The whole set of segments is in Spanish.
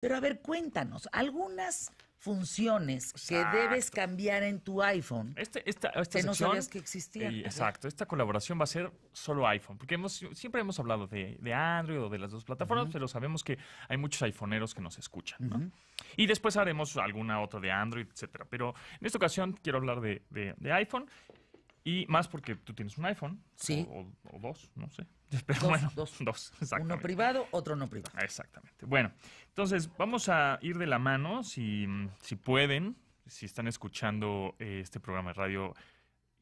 Pero a ver, cuéntanos, algunas funciones que debes cambiar en tu iPhone este, esta, que no sabías que existían. exacto, esta colaboración va a ser solo iPhone, porque hemos, siempre hemos hablado de, Android o de las dos plataformas, pero sabemos que hay muchos iPhoneeros que nos escuchan. ¿no? Y después haremos alguna otra de Android, etcétera. Pero en esta ocasión quiero hablar de, de, de iPhone y más porque tú tienes un iPhone. Sí. O, dos, no sé. Pero bueno, dos. dos Uno privado, otro no privado. Exactamente. Bueno, entonces vamos a ir de la mano, si, pueden, si están escuchando eh, este programa de radio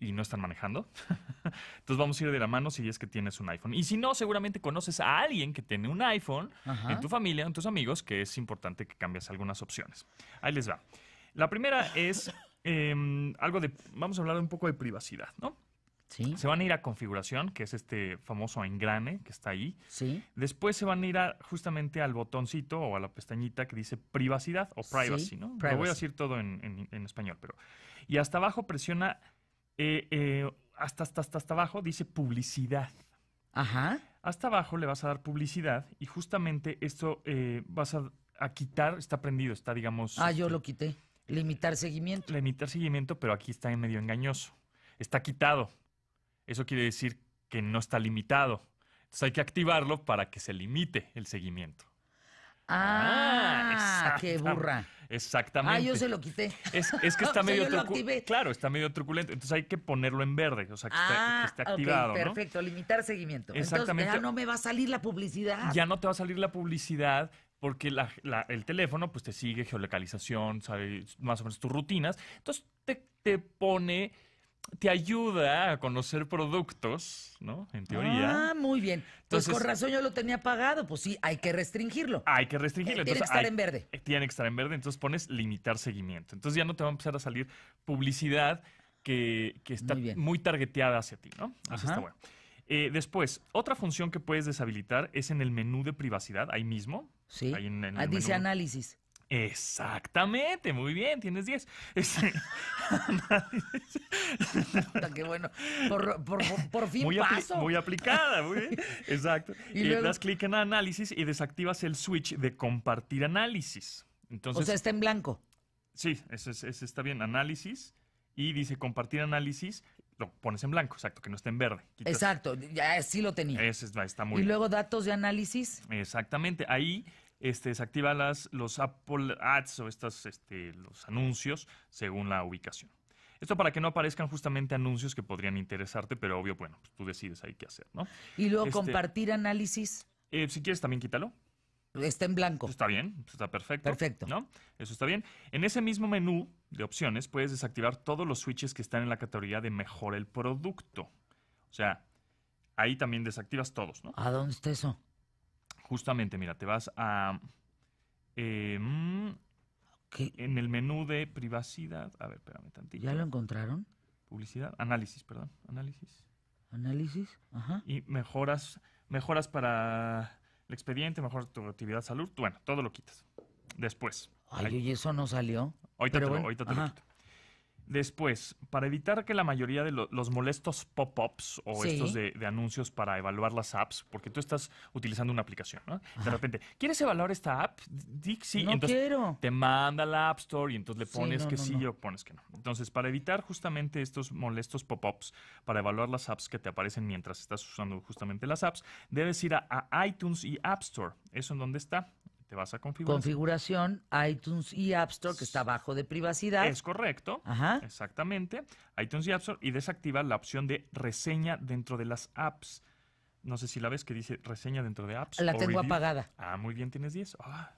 y no están manejando. Entonces vamos a ir de la mano si es que tienes un iPhone. Y si no, seguramente conoces a alguien que tiene un iPhone en tu familia, en tus amigos, que es importante que cambies algunas opciones. Ahí les va. La primera es Em, algo de, vamos a hablar un poco de privacidad, ¿no? Sí. Se van a ir a configuración, que es este famoso engrane que está ahí. Sí. Después se van a ir justamente al botoncito o a la pestañita que dice privacidad o privacy, ¿no? Lo voy a decir todo en, español, pero. Y hasta abajo presiona, eh, eh, hasta, hasta, hasta, abajo dice publicidad. Ajá. Hasta abajo le vas a dar publicidad y justamente esto eh, vas a, quitar, está prendido, está, digamos. Ah, yo este lo quité. Limitar seguimiento. Limitar seguimiento, pero aquí está medio engañoso. Está quitado. Eso quiere decir que no está limitado. Entonces hay que activarlo para que se limite el seguimiento. Ah, ah, ah qué burra. Exactamente. Ah, yo se lo quité. Es, que está medio truculento. Claro, está medio truculento. Entonces hay que ponerlo en verde, o sea, que, esté ah, Perfecto, limitar seguimiento. Exactamente. Entonces, ya no me va a salir la publicidad. Ya no te va a salir la publicidad porque el teléfono pues te sigue geolocalización, sabe más o menos tus rutinas, entonces te, pone, te ayuda a conocer productos, ¿no? En teoría. Ah, muy bien. Pues, entonces, con razón yo lo tenía pagado, pues sí, hay que restringirlo. Hay que restringirlo. Eh, tiene que estar en verde. Eh, tiene que estar en verde, entonces pones limitar seguimiento. Entonces ya no te va a empezar a salir publicidad que, está muy, targeteada hacia ti, ¿no? Así está bueno. Eh, después, otra función que puedes deshabilitar es en el menú de privacidad, ahí mismo, Sí. Ah, dice análisis. Exactamente, muy bien, tienes 10. Qué bueno. Por, fin paso. muy aplicada, muy bien. Exacto. Y, eh, le das clic en análisis y desactivas el switch de compartir análisis. Entonces, o sea, está en blanco. Sí, ese, está bien. Análisis. Y dice compartir análisis lo pones en blanco, exacto, que no esté en verde. Exacto, ya sí lo tenía. está muy Y luego datos de análisis. Exactamente, ahí este, desactiva las, los Apple Ads o estas, este, los anuncios según la ubicación. Esto para que no aparezcan justamente anuncios que podrían interesarte, pero obvio, bueno, pues tú decides ahí qué hacer, ¿no? Y luego este compartir análisis. Eh, si quieres, también quítalo. Está en blanco. Está bien, está perfecto. Perfecto. ¿No? Eso está bien. En ese mismo menú de opciones puedes desactivar todos los switches que están en la categoría de mejor el producto. O sea, ahí también desactivas todos, ¿no? ¿A dónde está eso? Justamente, mira, te vas a... Eh, mm, en el menú de privacidad... A ver, espérame tantito. ¿Ya lo encontraron? Publicidad, análisis, perdón, análisis. Análisis, ajá. Y mejoras, mejoras para el expediente, mejor tu actividad salud, bueno, todo lo quitas. Después. Ay, y eso no salió. Ahorita ahorita te lo quito. Después, para evitar que la mayoría de los molestos pop-ups o estos de, anuncios para evaluar las apps, porque tú estás utilizando una aplicación, ¿no? De repente, ¿quieres evaluar esta app? Dixie, no quiero. te manda la App Store y entonces le pones que sí o pones que no. Entonces, para evitar justamente estos molestos pop-ups para evaluar las apps que te aparecen mientras estás usando justamente las apps, debes ir a, a iTunes y App Store. Eso en donde está te vas a configuración. Configuración, iTunes y App Store, que está bajo de privacidad. Es correcto. Ajá. Exactamente. iTunes y App Store y desactiva la opción de reseña dentro de las apps. No sé si la ves que dice reseña dentro de apps. La tengo apagada. Ah, muy bien, tienes 10. Ah.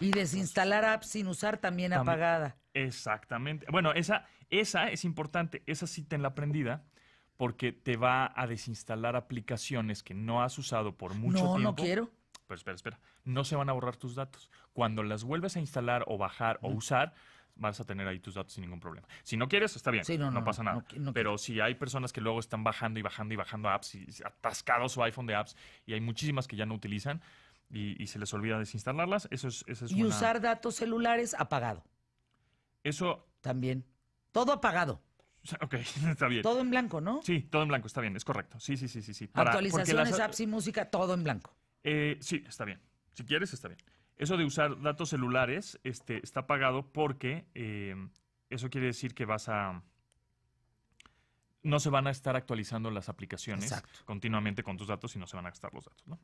Y desinstalar apps sin usar también, apagada. Exactamente. Bueno, esa, esa es importante. Esa sí tenla la aprendida porque te va a desinstalar aplicaciones que no has usado por mucho tiempo. No, no quiero pero espera, espera, no se van a borrar tus datos. Cuando las vuelves a instalar o bajar o usar, vas a tener ahí tus datos sin ningún problema. Si no quieres, está bien, no, pasa nada. Pero si hay personas que luego están bajando y bajando y bajando apps y atascado su iPhone de apps y hay muchísimas que ya no utilizan y, se les olvida desinstalarlas, eso es, eso Y usar datos celulares apagado. Eso... También. Todo apagado. Ok, está bien. Todo en blanco, ¿no? Sí, todo en blanco, está bien, es correcto. Sí, sí, sí, sí. Actualizaciones, apps y música, todo en blanco. Eh, sí, está bien. Si quieres, está bien. Eso de usar datos celulares este, está pagado porque eh, eso quiere decir que vas a... No se van a estar actualizando las aplicaciones continuamente con tus datos y no se van a gastar los datos. ¿no?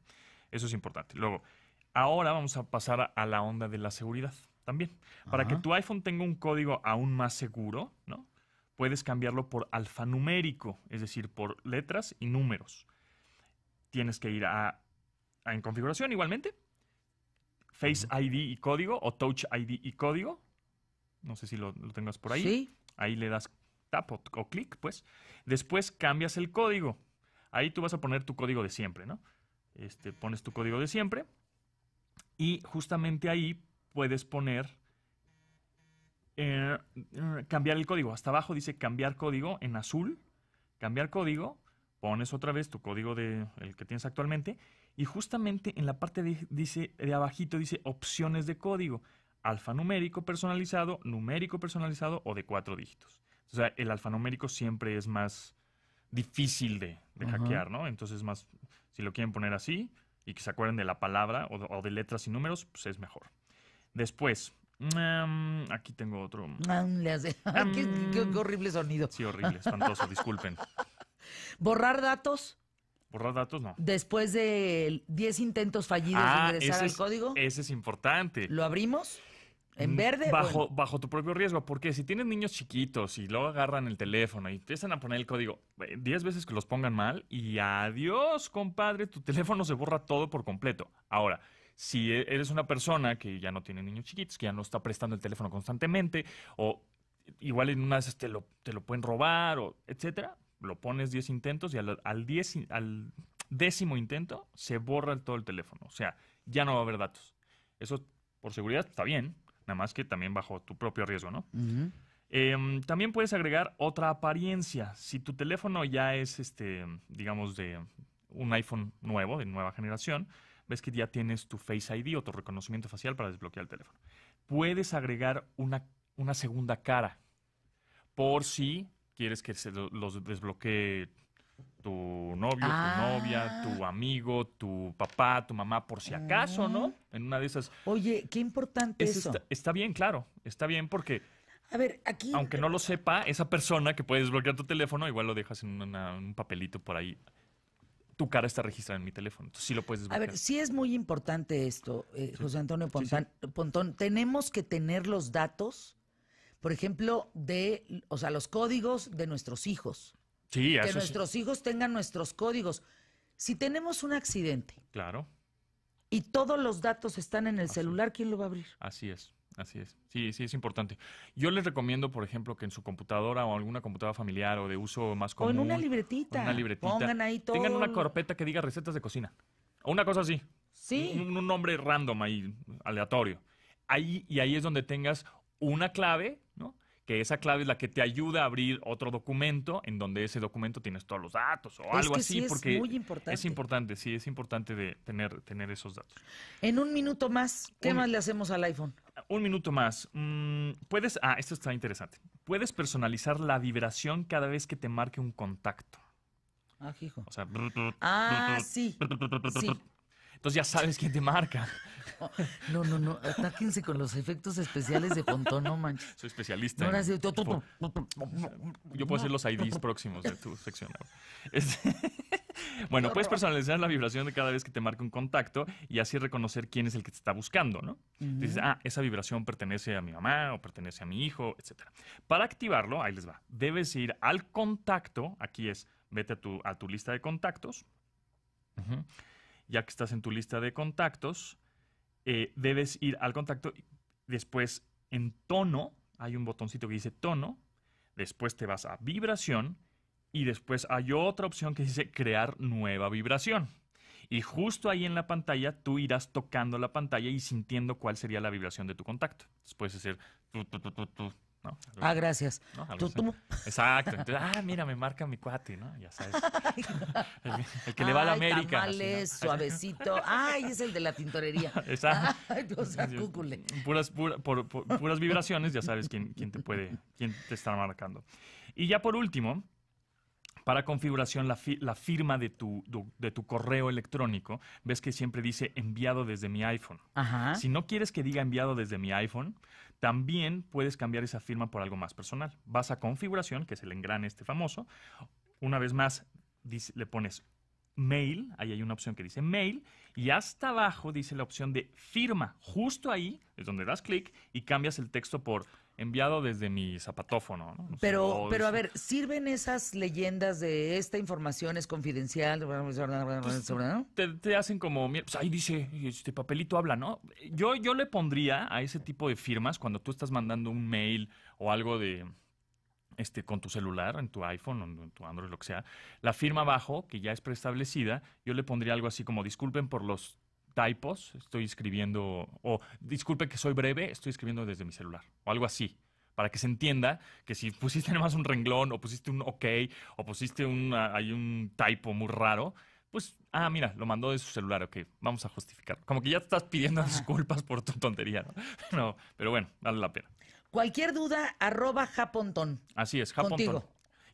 Eso es importante. Luego, ahora vamos a pasar a la onda de la seguridad también. Para que tu iPhone tenga un código aún más seguro, ¿no? puedes cambiarlo por alfanumérico, es decir, por letras y números. Tienes que ir a en configuración igualmente. Face ID y código o Touch ID y código. No sé si lo, tengas por ahí. Ahí le das tap o, clic, pues. Después cambias el código. Ahí tú vas a poner tu código de siempre, ¿no? Este, pones tu código de siempre. Y justamente ahí puedes poner eh, eh, cambiar el código. Hasta abajo dice cambiar código en azul. Cambiar código. Pones otra vez tu código de el que tienes actualmente y justamente en la parte de, dice, de abajito dice opciones de código, alfanumérico personalizado, numérico personalizado o de cuatro dígitos. O sea, el alfanumérico siempre es más difícil de, hackear, ¿no? Entonces, más, si lo quieren poner así y que se acuerden de la palabra o de, letras y números, pues es mejor. Después, mm, aquí tengo otro. Ah, qué, mm. horrible sonido. Sí, horrible, espantoso, disculpen. Borrar datos. ¿Borrar datos? No. Después de 10 intentos fallidos de ah, ingresar al código. Ese es importante. ¿Lo abrimos? ¿En mm, verde? Bajo, tu propio riesgo, porque si tienes niños chiquitos y luego agarran el teléfono y empiezan a poner el código 10 eh, veces que los pongan mal y adiós, compadre, tu teléfono se borra todo por completo. Ahora, si e, eres una persona que ya no tiene niños chiquitos, que ya no está prestando el teléfono constantemente o igual en una de te lo, te lo pueden robar o etcétera, lo pones 10 intentos y al, décimo intento se borra todo el teléfono. O sea, ya no va a haber datos. Eso por seguridad está bien, nada más que también bajo tu propio riesgo, ¿no? Em, también puedes agregar otra apariencia. Si tu teléfono ya es, este, digamos, de un iPhone nuevo, de nueva generación, ves que ya tienes tu Face ID o tu reconocimiento facial para desbloquear el teléfono. Puedes agregar una, una segunda cara por si quieres que se los desbloquee tu novio, tu novia, ah. tu amigo, tu papá, tu mamá, por si acaso, ¿no? Oh. En una de esas. Oye, qué importante eso. Está, bien, claro, está bien porque. A ver, aquí. Aunque no lo sepa, esa persona que puede desbloquear tu teléfono, igual lo dejas en un papelito por ahí. Tu cara está registrada en mi teléfono, entonces sí lo puedes desbloquear. A ver, sí es muy importante esto, eh, José Antonio Pontón. Tenemos que tener los datos por ejemplo, de, o sea, los códigos de nuestros hijos. Sí, Que nuestros hijos tengan nuestros códigos. Si tenemos un accidente. Claro. Y todos los datos están en el celular, ¿quién lo va a abrir? Así es. Así es. Sí, sí, es importante. Yo les recomiendo, por ejemplo, que en su computadora o alguna computadora familiar o de uso más común. O en una libretita. una libretita. Pongan ahí todo. Tengan una carpeta que diga recetas de cocina. O una cosa así. Sí. Un, un nombre random ahí, aleatorio. Ahí, y ahí es donde tengas una clave, ¿no? que esa clave es la que te ayuda a abrir otro documento en donde ese documento tienes todos los datos o algo así es porque muy importante. es importante sí es importante de tener tener esos datos en un minuto más qué más le hacemos al iPhone un minuto más mm, puedes ah esto está interesante puedes personalizar la vibración cada vez que te marque un contacto ah hijo o sea sí entonces ya sabes quién te marca. No, no, no. Atáquense con los efectos especiales de Pontón, no manches. Soy especialista. Yo puedo hacer los IDs próximos de tu sección. Este, bueno, puedes personalizar la vibración de cada vez que te marca un contacto y así reconocer quién es el que te está buscando, ¿no? Dices, ah, esa vibración pertenece a mi mamá o pertenece a mi hijo, etc. Para activarlo, ahí les va, debes ir al contacto, aquí es, vete a tu, a tu lista de contactos. Ajá ya que estás en tu lista de contactos, eh, debes ir al contacto, después en tono, hay un botoncito que dice tono, después te vas a vibración y después hay otra opción que dice crear nueva vibración. Y justo ahí en la pantalla tú irás tocando la pantalla y sintiendo cuál sería la vibración de tu contacto. hacer tu, tu, tu, tu, tu, ah, gracias. Exacto. ah, mira, me marca mi cuate, ¿no? Ya sabes. el, que le va a la América. suavecito. Ay, es el de la tintorería. Exacto. cúcule. Puras, puras vibraciones, ya sabes quién, quién te puede, quién te está marcando. Y ya por último, para configuración la, firma de tu, correo electrónico, ves que siempre dice enviado desde mi iPhone. Si no quieres que diga enviado desde mi iPhone, también puedes cambiar esa firma por algo más personal. Vas a configuración, que es el engrane este famoso. Una vez más, le pones mail, ahí hay una opción que dice mail, y hasta abajo dice la opción de firma. Justo ahí es donde das clic y cambias el texto por enviado desde mi zapatófono. pero, pero a ver, ¿sirven esas leyendas de esta información es confidencial? te, hacen como, pues ahí dice, este papelito habla, ¿no? Yo, yo le pondría a ese tipo de firmas cuando tú estás mandando un mail o algo de... Este, con tu celular, en tu iPhone, en tu Android, lo que sea, la firma abajo, que ya es preestablecida, yo le pondría algo así como disculpen por los typos, estoy escribiendo, o disculpe que soy breve, estoy escribiendo desde mi celular, o algo así, para que se entienda que si pusiste nada más un renglón, o pusiste un ok, o pusiste un, ah, hay un typo muy raro, pues, ah, mira, lo mandó de su celular, ok, vamos a justificar Como que ya estás pidiendo disculpas por tu tontería, ¿no? ¿no? Pero bueno, dale la pena. Cualquier duda, arroba japontón. Así es, japontón.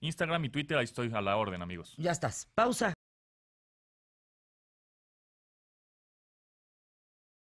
Instagram y Twitter, ahí estoy a la orden, amigos. Ya estás. Pausa.